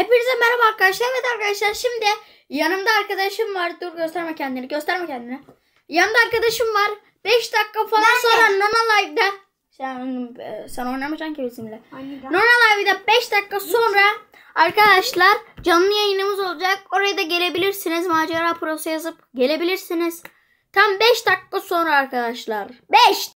Hepinize merhaba arkadaşlar. Evet arkadaşlar şimdi yanımda arkadaşım var. Dur gösterme kendini. Gösterme kendini. Yanımda arkadaşım var. 5 dakika falan ben sonra de. Nona Live'da sen, sen oynamayacaksın ki bizimle. Nona Live'da 5 dakika sonra arkadaşlar canlı yayınımız olacak. Oraya da gelebilirsiniz. Macera Pro'su yazıp gelebilirsiniz. Tam 5 dakika sonra arkadaşlar. 5